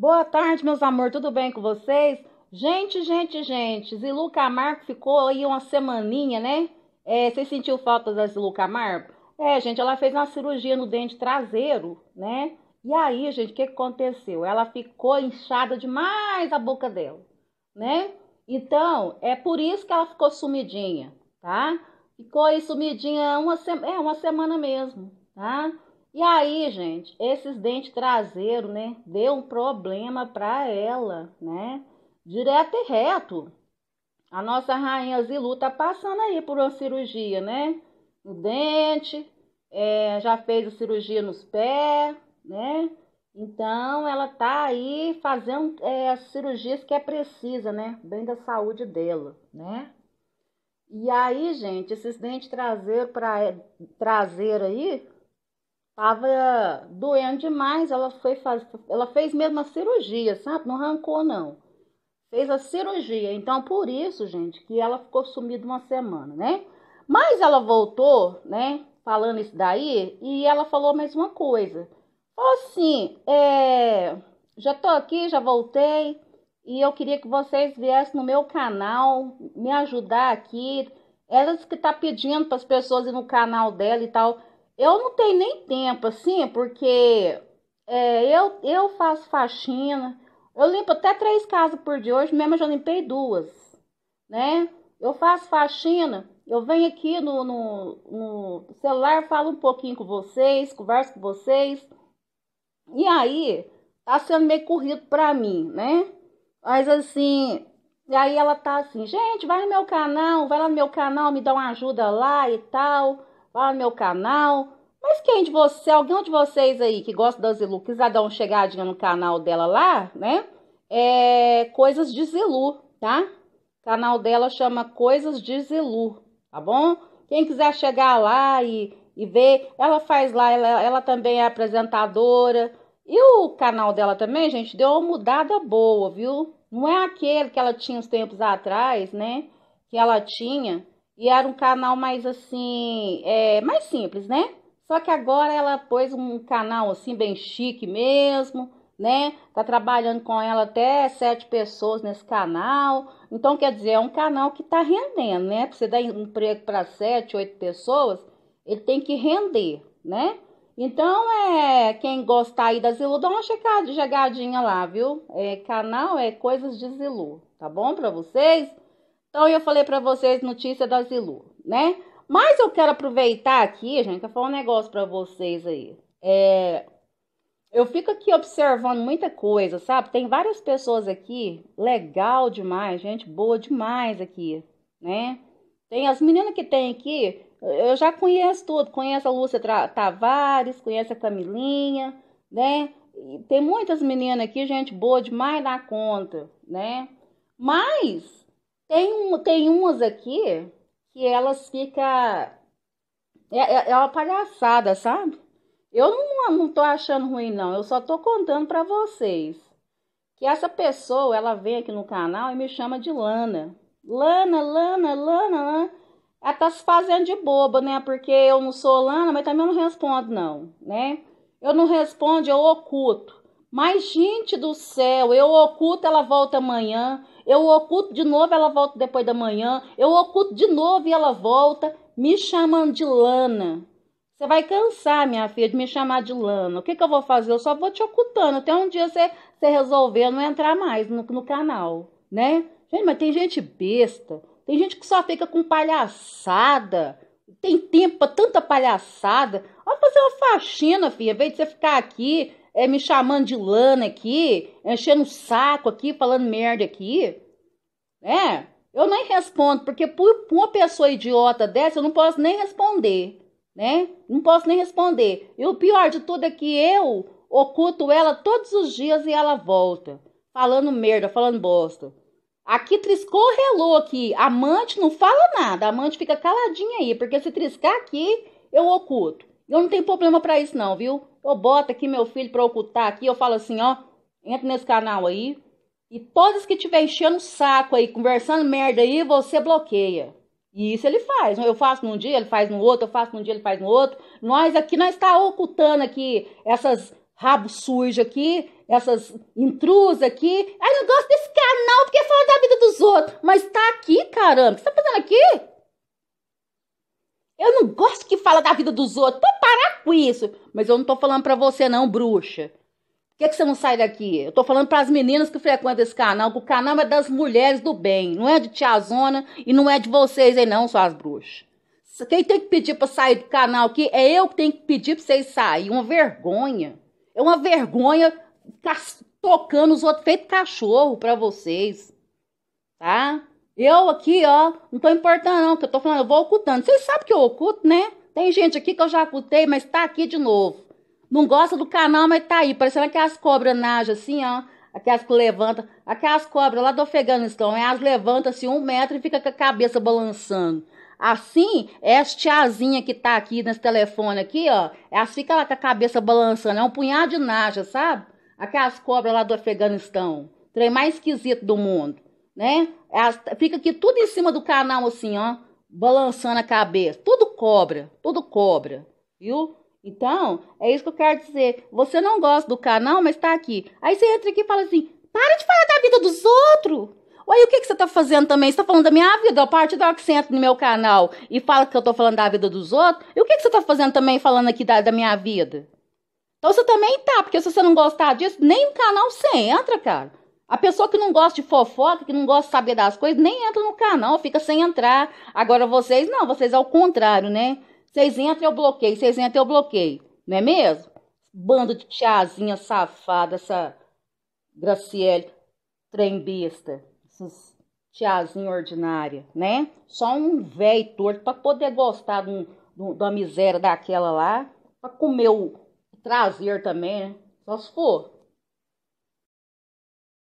Boa tarde, meus amor, tudo bem com vocês? Gente, gente, gente, Zilu Camargo ficou aí uma semaninha, né? É, você sentiu falta da Zilu Camargo? É, gente, ela fez uma cirurgia no dente traseiro, né? E aí, gente, o que aconteceu? Ela ficou inchada demais a boca dela, né? Então, é por isso que ela ficou sumidinha, tá? Ficou aí sumidinha uma, se... é, uma semana mesmo, tá? E aí, gente, esses dentes traseiros, né, deu um problema para ela, né? Direto e reto. A nossa rainha Zilu tá passando aí por uma cirurgia, né? O dente, é, já fez a cirurgia nos pés, né? Então ela tá aí fazendo é, as cirurgias que é precisa, né? Bem da saúde dela, né? E aí, gente, esses dentes traseiros para traseiro aí Tava doendo demais, ela foi faz... ela fez mesmo a cirurgia, sabe? Não arrancou não. Fez a cirurgia. Então por isso, gente, que ela ficou sumida uma semana, né? Mas ela voltou, né, falando isso daí, e ela falou mais uma coisa. Falou assim, é, já tô aqui, já voltei, e eu queria que vocês viessem no meu canal me ajudar aqui. Elas que tá pedindo para as pessoas ir no canal dela e tal. Eu não tenho nem tempo assim, porque é, eu, eu faço faxina. Eu limpo até três casas por dia. Hoje mesmo eu já limpei duas, né? Eu faço faxina. Eu venho aqui no, no, no celular, falo um pouquinho com vocês, converso com vocês. E aí, tá sendo meio corrido pra mim, né? Mas assim, e aí ela tá assim, gente, vai no meu canal, vai lá no meu canal, me dá uma ajuda lá e tal lá no meu canal. Mas quem de você, alguém de vocês aí que gosta da Zilu, quiser dar uma chegadinha no canal dela lá, né? É Coisas de Zilu, tá? O canal dela chama Coisas de Zilu, tá bom? Quem quiser chegar lá e, e ver, ela faz lá, ela, ela também é apresentadora. E o canal dela também, gente, deu uma mudada boa, viu? Não é aquele que ela tinha uns tempos atrás, né? Que ela tinha e era um canal mais assim, é, mais simples, né? Só que agora ela pôs um canal assim bem chique mesmo, né? Tá trabalhando com ela até sete pessoas nesse canal. Então, quer dizer, é um canal que tá rendendo, né? Pra você dar emprego para sete, oito pessoas, ele tem que render, né? Então, é, quem gosta aí da Zilu, dá uma checada, jogadinha lá, viu? É, canal é Coisas de Zilu, tá bom para vocês? Então eu falei para vocês notícia da Zilu, né? Mas eu quero aproveitar aqui, gente, para falar um negócio para vocês aí. É, eu fico aqui observando muita coisa, sabe? Tem várias pessoas aqui, legal demais, gente boa demais aqui, né? Tem as meninas que tem aqui, eu já conheço tudo, conheço a Lúcia Tavares, conheço a Camilinha, né? E tem muitas meninas aqui, gente boa demais na conta, né? Mas tem, um, tem umas aqui que elas ficam. É, é, é, uma palhaçada, sabe? Eu não, não tô achando ruim, não. Eu só tô contando para vocês. Que essa pessoa, ela vem aqui no canal e me chama de Lana. Lana, Lana, Lana, Lana. Ela tá se fazendo de boba, né? Porque eu não sou Lana, mas também eu não respondo, não, né? Eu não respondo, eu oculto. Mas, gente do céu, eu oculto, ela volta amanhã. Eu oculto de novo, ela volta depois da manhã. Eu oculto de novo e ela volta. Me chamando de Lana. Você vai cansar, minha filha, de me chamar de Lana. O que, que eu vou fazer? Eu só vou te ocultando. Até um dia você, você resolver não entrar mais no, no canal, né? Gente, mas tem gente besta. Tem gente que só fica com palhaçada. Tem tempo pra tanta palhaçada. Olha fazer uma faxina, filha. Em vez de você ficar aqui é, me chamando de lana aqui, enchendo o saco aqui, falando merda aqui, né? Eu nem respondo, porque por uma pessoa idiota dessa, eu não posso nem responder, né? Não posso nem responder. E o pior de tudo é que eu oculto ela todos os dias e ela volta, falando merda, falando bosta. Aqui triscou, relou aqui. Amante não fala nada, amante fica caladinha aí, porque se triscar aqui, eu oculto. Eu não tenho problema para isso não, viu? Eu boto aqui meu filho para ocultar aqui, eu falo assim, ó, entra nesse canal aí. E todos que estiver enchendo o saco aí, conversando merda aí, você bloqueia. E isso ele faz. Eu faço num dia, ele faz no outro, eu faço num dia, ele faz no outro. Nós aqui, nós está ocultando aqui essas rabo sujo aqui, essas intrusas aqui. Ai, não gosto desse canal porque fala da vida dos outros. Mas tá aqui, caramba. O que você tá fazendo aqui? Eu não gosto que fala da vida dos outros. Pode parar com isso. Mas eu não tô falando pra você, não, bruxa. Por que, que você não sai daqui? Eu tô falando para as meninas que frequentam esse canal, que o canal é das mulheres do bem. Não é de tiazona e não é de vocês hein, não, suas bruxas. Quem tem que pedir pra sair do canal aqui é eu que tenho que pedir pra vocês saírem. Uma vergonha. É uma vergonha tocando os outros feito cachorro pra vocês. Tá? Eu aqui, ó, não tô importando não, que eu tô falando, eu vou ocultando. Vocês sabem que eu oculto, né? Tem gente aqui que eu já ocultei, mas tá aqui de novo. Não gosta do canal, mas tá aí, parecendo aquelas cobras naja, assim, ó. Aquelas que levantam, aquelas cobras lá do Afeganistão, né? elas levantam assim um metro e fica com a cabeça balançando. Assim, essa tiazinha que tá aqui nesse telefone aqui, ó, elas ficam lá com a cabeça balançando, é um punhado de naja, sabe? Aquelas cobras lá do Afeganistão, trem mais esquisito do mundo, né? É, fica aqui tudo em cima do canal, assim, ó. Balançando a cabeça. Tudo cobra. Tudo cobra. Viu? Então, é isso que eu quero dizer. Você não gosta do canal, mas tá aqui. Aí você entra aqui e fala assim: para de falar da vida dos outros. aí o que, que você tá fazendo também. Você tá falando da minha vida. A partir da hora que você entra no meu canal e fala que eu tô falando da vida dos outros, e o que, que você tá fazendo também falando aqui da, da minha vida? Então você também tá, porque se você não gostar disso, nem o canal você entra, cara. A pessoa que não gosta de fofoca, que não gosta de saber das coisas, nem entra no canal, fica sem entrar. Agora vocês não, vocês ao contrário, né? Vocês entram, eu bloqueio, vocês entram, eu bloqueio. Não é mesmo? Bando de tiazinha safada, essa Graciele trembista, esses tiazinha ordinária, né? Só um velho torto para poder gostar de, um, de, miséria daquela lá, para comer o trazer também, né? Só se for.